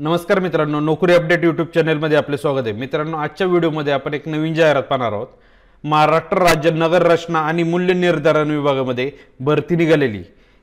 नमस्कार मित्रांनो नोकरी अपडेट यूट्यूब चॅनलमध्ये आपले स्वागत आहे मित्रांनो आजच्या व्हिडिओमध्ये आपण एक नवीन जाहिरात पाहणार आहोत महाराष्ट्र राज्य नगर रचना आणि मूल्य निर्धारण विभागामध्ये भरती निघालेली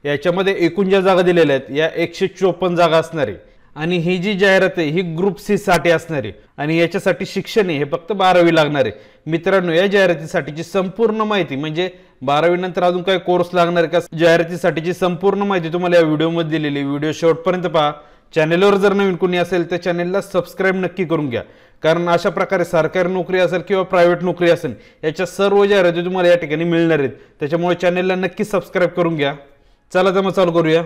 याच्यामध्ये एकूण ज्या जागा दिलेल्या आहेत या एकशे चोपन्न जागा असणारी आणि ही जी जाहिरात आहे ही ग्रुप सी साठी असणारी आणि याच्यासाठी शिक्षण हे फक्त बारावी लागणार आहे मित्रांनो या जाहिरातीसाठीची संपूर्ण माहिती म्हणजे बारावी नंतर अजून काय कोर्स लागणार का जाहिरातीसाठीची संपूर्ण माहिती तुम्हाला या व्हिडिओमध्ये दिलेली व्हिडिओ शेवटपर्यंत पहा चॅनेलवर जर नवीन कोणी असेल त्या चॅनेलला सबस्क्राईब नक्की करून घ्या कारण अशा प्रकारे सरकारी नोकरी असेल किंवा प्रायव्हेट नोकरी असेल याच्या सर्व जाहिराती तुम्हाला या ठिकाणी मिळणार आहेत त्याच्यामुळे चॅनेलला नक्की सबस्क्राईब करून घ्या चला तर चालू करूया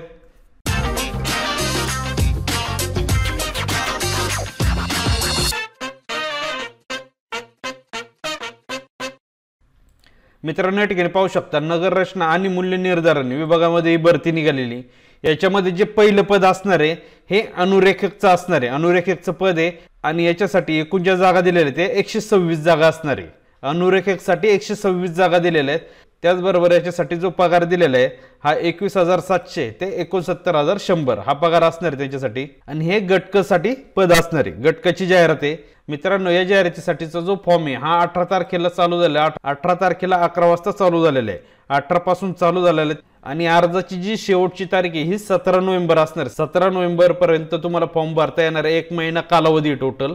मित्रांनो या ठिकाणी पाहू शकता नगर रचना आणि मूल्य निर्धारण विभागामध्ये ही भरती निघालेली याच्यामध्ये जे पहिलं पद असणार आहे हे अनुरेखकचं असणार आहे अनुरेखकचं पद आहे आणि याच्यासाठी एकूण ज्या जागा दिलेल्या आहेत ते एकशे सव्वीस जागा असणार आहे अनुरेखकसाठी एकशे सव्वीस जागा दिलेल्या आहेत त्याचबरोबर याच्यासाठी जो पगार दिलेला आहे हा एकवीस हजार सातशे ते एकोणसत्तर हजार शंभर हा पगार असणार आहे त्याच्यासाठी आणि हे गटकसाठी पद असणार आहे गटकाची जाहिरात आहे मित्रांनो या जाहिरातीसाठीचा जो फॉर्म आहे हा अठरा तारखेला चालू झाला अठरा तारखेला अकरा वाजता चालू झालेला आहे अठरापासून चालू झालेला आहे आणि अर्जाची जी शेवटची तारीख आहे ही सतरा नोव्हेंबर असणार सतरा नोव्हेंबर पर्यंत तुम्हाला फॉर्म भरता येणार आहे एक महिना कालावधी टोटल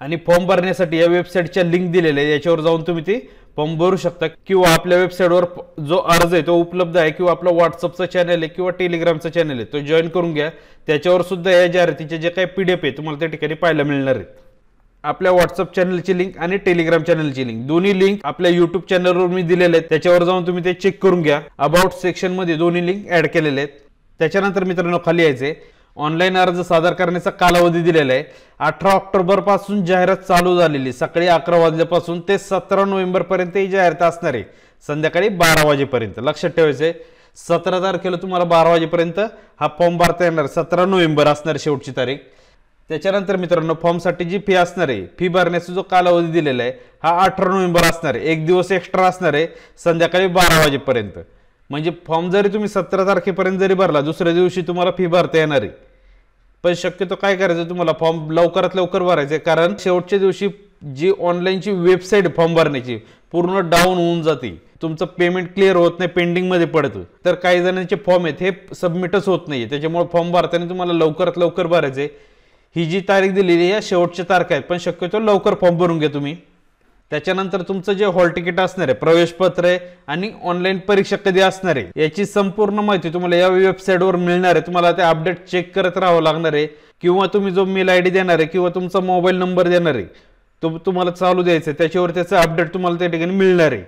आणि फॉर्म भरण्यासाठी या वेबसाईटच्या लिंक दिलेल्या आहे याच्यावर जाऊन तुम्ही ते फॉर्म भरू शकता किंवा आपल्या वेबसाईटवर जो अर्ज आहे तो उपलब्ध आहे किंवा आपला व्हॉट्सअपचा चॅनल आहे किंवा टेलिग्रामचा चॅनल आहे तो जॉईन करून घ्या त्याच्यावर सुद्धा या जाहिरातीचे जे काही पीडीएफ आहे तुम्हाला त्या ठिकाणी पाहायला मिळणार आहेत आपल्या व्हॉट्सअप चॅनलची लिंक आणि टेलिग्राम चॅनलची लिंक दोन्ही लिंक आपल्या युट्यूब चॅनलवर मी दिलेले आहेत त्याच्यावर जाऊन तुम्ही ते चेक करून घ्या अबाउट सेक्शनमध्ये दोन्ही लिंक ऍड केलेले आहेत त्याच्यानंतर मित्रांनो खाली यायचे ऑनलाईन अर्ज सादर करण्याचा कालावधी दिलेला आहे अठरा ऑक्टोबरपासून जाहिरात चालू झालेली सकाळी अकरा वाजल्यापासून ते सतरा पर्यंत ही जाहिरात असणार आहे संध्याकाळी बारा वाजेपर्यंत लक्षात ठेवायचं आहे सतरा तारखेला तुम्हाला बारा वाजेपर्यंत हा फॉर्म भरता येणार सतरा नोव्हेंबर असणार शेवटची तारीख त्याच्यानंतर मित्रांनो फॉर्मसाठी जी फी असणार आहे फी भरण्याचा जो कालावधी दिलेला आहे हा अठरा नोव्हेंबर असणार आहे एक दिवस एक्स्ट्रा असणार आहे संध्याकाळी बारा वाजेपर्यंत म्हणजे फॉर्म जरी तुम्ही सतरा तारखेपर्यंत जरी भरला दुसऱ्या दिवशी तुम्हाला फी भरता येणार आहे पण शक्यतो काय करायचं तुम्हाला फॉर्म लवकरात लवकर भरायचं आहे कारण शेवटच्या दिवशी जी ऑनलाईनची वेबसाईट फॉर्म भरण्याची पूर्ण डाऊन होऊन जाते तुमचं पेमेंट क्लिअर होत नाही पेंडिंगमध्ये पडतं तर काही जणांचे फॉर्म आहेत हे सबमिटच होत नाही त्याच्यामुळे फॉर्म भरताना तुम्हाला लवकरात लवकर भरायचे ही जी तारीख दिलेली आहे शेवटची तारखा आहेत पण शक्यतो लवकर फॉर्म भरून घ्या तुम्ही त्याच्यानंतर तुमचं जे हॉल तिकीट असणार आहे प्रवेशपत्र आहे आणि ऑनलाईन परीक्षा कधी असणार आहे याची संपूर्ण माहिती तुम्हाला या वेबसाईटवर मिळणार आहे तुम्हाला ते अपडेट चेक करत राहावं लागणार आहे किंवा तुम्ही जो मेल आय डी देणार आहे किंवा तुमचा मोबाईल नंबर देणार आहे तो तुम्हाला चालू द्यायचा आहे त्याच्यावर त्याचं अपडेट तुम्हाला त्या ठिकाणी मिळणार आहे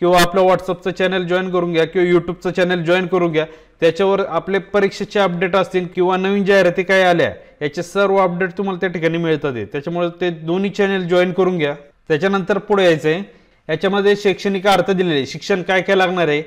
किंवा आपलं व्हॉट्सअपचं चॅनल जॉईन करून घ्या किंवा युट्यूबचं चॅनल जॉईन करून घ्या त्याच्यावर आपले परीक्षेचे अपडेट असतील किंवा नवीन जाहिराती काय आल्या याचे सर्व अपडेट तुम्हाला त्या ठिकाणी मिळतात त्याच्यामुळे ते दोन्ही चॅनल जॉईन करून घ्या त्याच्यानंतर पुढे यायचं आहे याच्यामध्ये शैक्षणिक अर्थ दिलेले शिक्षण काय काय लागणार आहे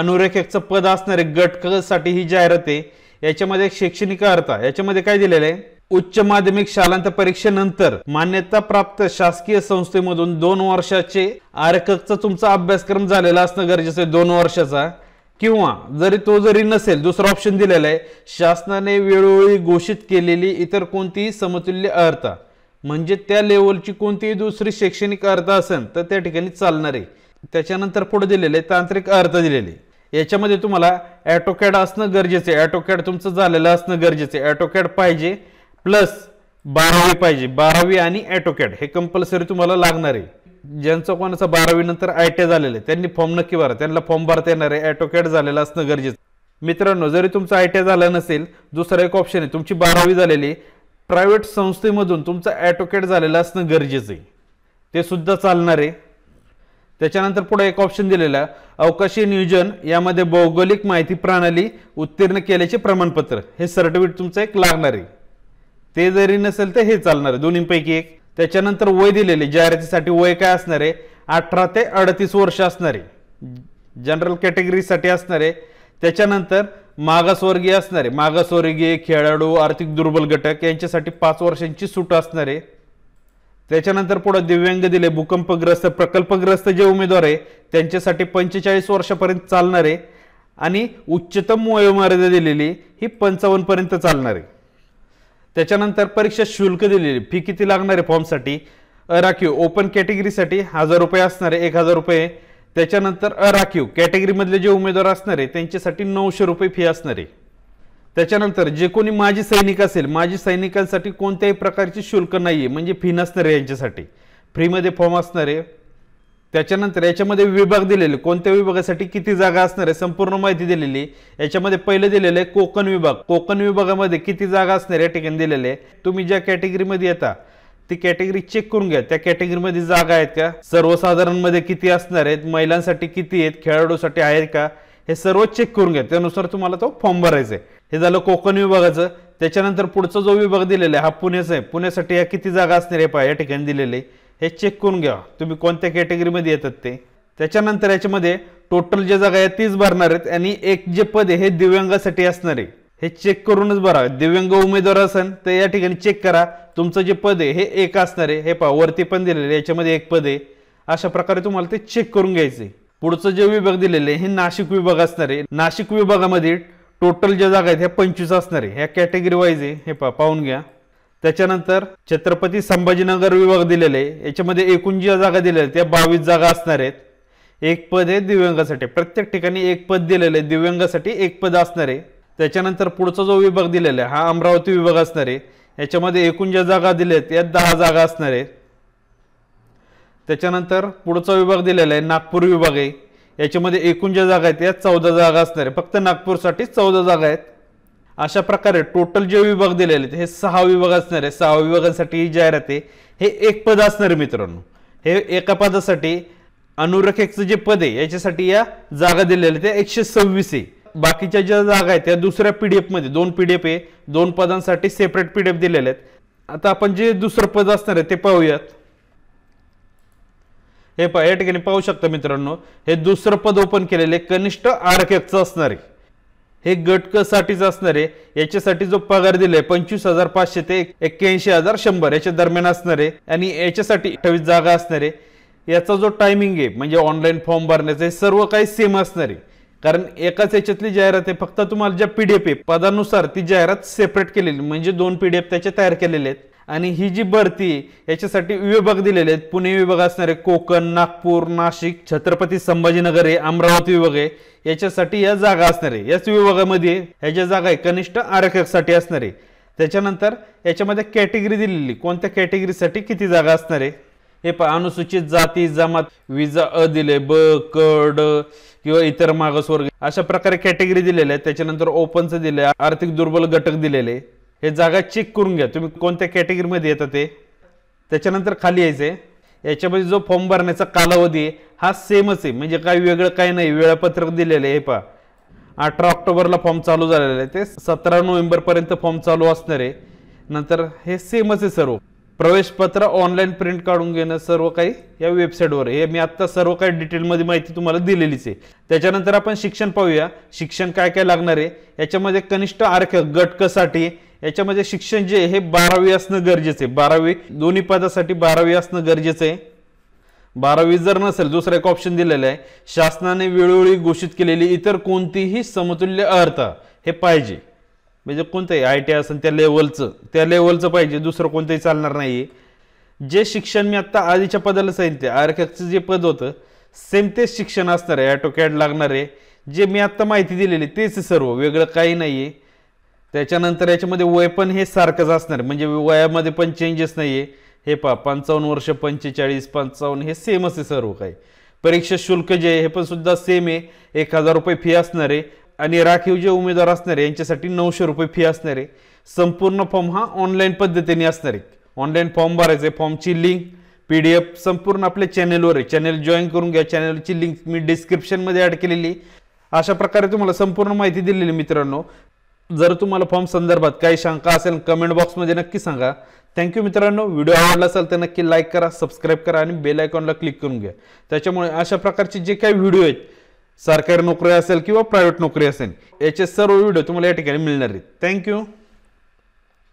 अनुरेखेचं पद असणारे गट ही जाहिरात आहे याच्यामध्ये शैक्षणिक अर्थ याच्यामध्ये काय दिलेलं आहे उच्च माध्यमिक शालांत परीक्षेनंतर मान्यता प्राप्त शासकीय संस्थेमधून दोन वर्षाचे आरक्षकचा तुमचा अभ्यासक्रम झालेला असणं गरजेचं आहे दोन वर्षाचा किंवा जरी तो जरी नसेल दुसरा ऑप्शन दिलेला आहे शासनाने वेळोवेळी घोषित केलेली इतर कोणतीही समतुल्य अर्था म्हणजे त्या लेवलची कोणतीही दुसरी शैक्षणिक अर्थ असेल तर त्या ठिकाणी चालणार आहे त्याच्यानंतर पुढे दिलेले तांत्रिक अर्थ दिलेले याच्यामध्ये तुम्हाला ॲटोकॅड असणं गरजेचं आहे ॲटोकॅड तुमचं झालेलं असणं गरजेचं आहे ॲटोकॅड पाहिजे प्लस बारावी पाहिजे बारावी आणि ॲटोकॅट हे कंपल्सरी तुम्हाला लागणार आहे ज्यांचं कोणाचं बारावी नंतर आय टी झालेलं आहे त्यांनी फॉर्म नक्की भरा त्यांना फॉर्म भरता येणार आहे ॲटोकॅट झालेलं असणं गरजेचं मित्रांनो जरी तुमचं आय टी झालं नसेल दुसरा एक ऑप्शन आहे तुमची बारावी झालेली प्रायव्हेट संस्थेमधून तुमचं ॲटोकॅट झालेलं असणं गरजेचं आहे ते सुद्धा चालणार आहे त्याच्यानंतर पुढे एक ऑप्शन दिलेला अवकाशी नियोजन यामध्ये भौगोलिक माहिती प्रणाली उत्तीर्ण केल्याचे प्रमाणपत्र हे सर्टिफिकेट तुमचं एक लागणार आहे ते जरी नसेल तर हे चालणार आहे दोन्हीपैकी एक त्याच्यानंतर वय दिलेले जाहिरातीसाठी वय काय असणार आहे अठरा ते अडतीस वर्ष असणारे जनरल कॅटेगरीसाठी असणारे त्याच्यानंतर मागासवर्गीय असणारे मागासवर्गीय खेळाडू आर्थिक दुर्बल घटक यांच्यासाठी पाच वर्षांची सूट असणारे त्याच्यानंतर पुढे दिव्यांग दिले भूकंपग्रस्त प्रकल्पग्रस्त जे उमेदवार आहे त्यांच्यासाठी पंचेचाळीस वर्षापर्यंत चालणारे आणि उच्चतम वयोमर्यादा दिलेली ही पंचावन्नपर्यंत चालणार आहे त्याच्यानंतर परीक्षा शुल्क दिलेली फी किती लागणार आहे फॉर्मसाठी राखीव ओपन कॅटेगरीसाठी हजार रुपये असणारे एक हजार रुपये त्याच्यानंतर राखीव कॅटेगरीमधले जे उमेदवार असणार आहे त्यांच्यासाठी नऊशे रुपये फी असणार आहे त्याच्यानंतर जे कोणी माजी सैनिक असेल माजी सैनिकांसाठी कोणत्याही प्रकारचे शुल्क नाही आहे म्हणजे फी नसणार आहे यांच्यासाठी फ्रीमध्ये फॉर्म असणार आहे त्याच्यानंतर याच्यामध्ये विभाग दिलेले कोणत्या विभागासाठी किती जागा असणार आहे संपूर्ण माहिती दिलेली याच्यामध्ये पहिलं दिलेलं आहे कोकण विभाग कोकण विभागामध्ये किती जागा असणार या ठिकाणी दिलेले आहे तुम्ही ज्या कॅटेगरीमध्ये येता ती कॅटेगरी चेक करून घ्या त्या कॅटेगरीमध्ये जागा आहेत का सर्वसाधारणमध्ये किती असणार आहेत महिलांसाठी किती आहेत खेळाडूसाठी आहेत का हे सर्व चेक करून घ्या त्यानुसार तुम्हाला तो फॉर्म भरायचा आहे हे झालं कोकण विभागाचं त्याच्यानंतर पुढचा जो विभाग दिलेला आहे हा पुण्याचा आहे पुण्यासाठी या किती जागा असणार आहे पहा या ठिकाणी दिलेले आहे हे चेक करून घ्या तुम्ही कोणत्या कॅटेगरीमध्ये येतात ते त्याच्यानंतर याच्यामध्ये टोटल जे जागा आहे तीच भरणार आहेत आणि एक जे पद आहे हे दिव्यांगासाठी असणार आहे हे चेक करूनच भरा दिव्यांग उमेदवार असेल तर या ठिकाणी चेक करा तुमचं जे पद आहे हे एक असणार आहे हे पहा वरती पण आहे याच्यामध्ये एक पद आहे अशा प्रकारे तुम्हाला ते चेक करून घ्यायचे पुढचं जे विभाग दिलेले हे नाशिक विभाग असणार आहे नाशिक विभागामध्ये टोटल ज्या जागा आहेत ह्या पंचवीस असणार आहे ह्या कॅटेगरी वाईज आहे हे पा पाहून घ्या त्याच्यानंतर छत्रपती संभाजीनगर विभाग दिलेले याच्यामध्ये एकूण ज्या जागा दिलेल्या त्या बावीस जागा असणार आहेत एक पद हे दिव्यांगासाठी प्रत्येक ठिकाणी एक पद दिलेलं आहे दिव्यांगासाठी एक पद असणार आहे त्याच्यानंतर पुढचा जो विभाग दिलेला आहे हा अमरावती विभाग असणार आहे याच्यामध्ये एकूण ज्या जागा दिल्या आहेत यात दहा जागा असणार आहेत त्याच्यानंतर पुढचा विभाग दिलेला आहे नागपूर विभाग आहे याच्यामध्ये एकूण ज्या जागा आहेत यात चौदा जागा असणार आहे फक्त नागपूरसाठी चौदा जागा आहेत अशा प्रकारे टोटल जे विभाग दिलेले आहेत हे सहा विभाग असणार आहे सहा विभागांसाठी ही जाहिरात आहे हे एक पद असणार आहे मित्रांनो हे एका पदासाठी अनुरखेचं जे पद आहे याच्यासाठी या जागा दिलेल्या त्या एकशे सव्वीस आहे बाकीच्या ज्या जागा आहेत त्या दुसऱ्या मध्ये दोन पी एफ आहे दोन पदांसाठी सेपरेट पीडीएफ दिलेले आहेत आता आपण जे दुसरं पद असणार आहे ते पाहूयात हे पहा या ठिकाणी पाहू शकता मित्रांनो हे दुसरं पद ओपन केलेले कनिष्ठ आरक्षकचं असणार आहे हे गट साठीच असणार आहे याच्यासाठी जो पगार दिलाय पंचवीस हजार पाचशे ते एक्क्याऐंशी हजार शंभर याच्या दरम्यान असणार आहे आणि याच्यासाठी अठ्ठावीस जागा असणार आहे याचा जो टायमिंग आहे म्हणजे ऑनलाईन फॉर्म भरण्याचा हे सर्व काही सेम असणार आहे कारण एकाच याच्यातली जाहिरात आहे फक्त तुम्हाला ज्या पीडीएफ आहे पदानुसार ती जाहिरात सेपरेट केलेली म्हणजे दोन पीडीएफ त्याचे तयार केलेले आहेत आणि ही जी भरती याच्यासाठी विभाग दिलेले आहेत पुणे विभाग असणारे कोकण नागपूर नाशिक छत्रपती संभाजीनगर हे अमरावती विभाग आहे याच्यासाठी या जागा असणार आहे याच विभागामध्ये ह्याच्या जागा आहे कनिष्ठ आरक्षकसाठी असणार आहे त्याच्यानंतर याच्यामध्ये कॅटेगरी दिलेली कोणत्या कॅटेगरीसाठी किती जागा असणार आहे हे प अनुसूचित जाती जमात विजा अ दिले ब कड किंवा इतर मागसवर्ग अशा प्रकारे कॅटेगरी दिलेल्या आहेत त्याच्यानंतर ओपनचं दिले आर्थिक दुर्बल घटक दिलेले हे जागा चेक करून घ्या तुम्ही कोणत्या कॅटेगरीमध्ये येतं ते त्याच्यानंतर खाली यायचं आहे याच्यामध्ये जो फॉर्म भरण्याचा कालावधी आहे हा सेमच आहे म्हणजे काय वेगळं काय नाही वेळापत्रक दिलेलं आहे हे पहा अठरा ऑक्टोबरला फॉर्म चालू झालेला आहे ते सतरा नोव्हेंबरपर्यंत फॉर्म चालू असणार आहे नंतर हे सेमच आहे सर्व प्रवेशपत्र ऑनलाईन प्रिंट काढून घेणं सर्व काही या वेबसाईटवर हे मी आत्ता सर्व काही डिटेलमध्ये माहिती तुम्हाला दिलेलीच आहे त्याच्यानंतर आपण शिक्षण पाहूया शिक्षण काय काय लागणार आहे याच्यामध्ये कनिष्ठ आर्क गटकसाठी याच्यामध्ये शिक्षण जे हे बारावी असणं गरजेचं आहे बारावी दोन्ही पदासाठी बारावी असणं गरजेचं आहे बारावी जर नसेल दुसरा एक ऑप्शन दिलेला आहे शासनाने वेळोवेळी घोषित केलेली इतर कोणतीही समतुल्य अर्थ हे पाहिजे म्हणजे कोणतंही आय टी आय असेल त्या लेवलचं त्या लेवलचं पाहिजे दुसरं कोणतंही चालणार नाही जे शिक्षण मी आत्ता आधीच्या पदाला ते आरक्षकचं जे पद होतं सेम तेच शिक्षण असणार आहे ॲटोकॅड लागणार आहे जे मी आत्ता माहिती दिलेली तेच सर्व वेगळं काही नाही आहे त्याच्यानंतर याच्यामध्ये वय पण हे सारखंच असणार आहे म्हणजे वयामध्ये पण चेंजेस नाही आहे हे पहा पंचावन्न वर्ष पंचेचाळीस पंचावन्न हे सेम असे सर्व काही परीक्षा शुल्क जे आहे हे पण सुद्धा सेम आहे एक हजार रुपये फी असणार आहे आणि राखीव जे उमेदवार असणारे यांच्यासाठी नऊशे रुपये फी असणार आहे संपूर्ण फॉर्म हा ऑनलाईन पद्धतीने असणार आहे ऑनलाईन फॉर्म भरायचा आहे फॉर्मची लिंक पी डी एफ संपूर्ण आपल्या चॅनेलवर आहे चॅनेल जॉईन करून घ्या चॅनलची लिंक मी डिस्क्रिप्शनमध्ये ॲड केलेली अशा प्रकारे तुम्हाला संपूर्ण माहिती दिलेली मित्रांनो जर तुम्हाला फॉर्म संदर्भात काही शंका असेल कमेंट बॉक्समध्ये नक्की सांगा थँक्यू मित्रांनो व्हिडिओ आवडला असेल तर नक्की लाईक करा सबस्क्राईब करा आणि बेल आयकॉनला क्लिक करून घ्या त्याच्यामुळे अशा प्रकारचे जे काही व्हिडिओ आहेत सरकारी नोकरी असेल किंवा प्रायव्हेट नोकरी असेल याचे सर्व व्हिडिओ तुम्हाला या ठिकाणी मिळणार आहेत थँक्यू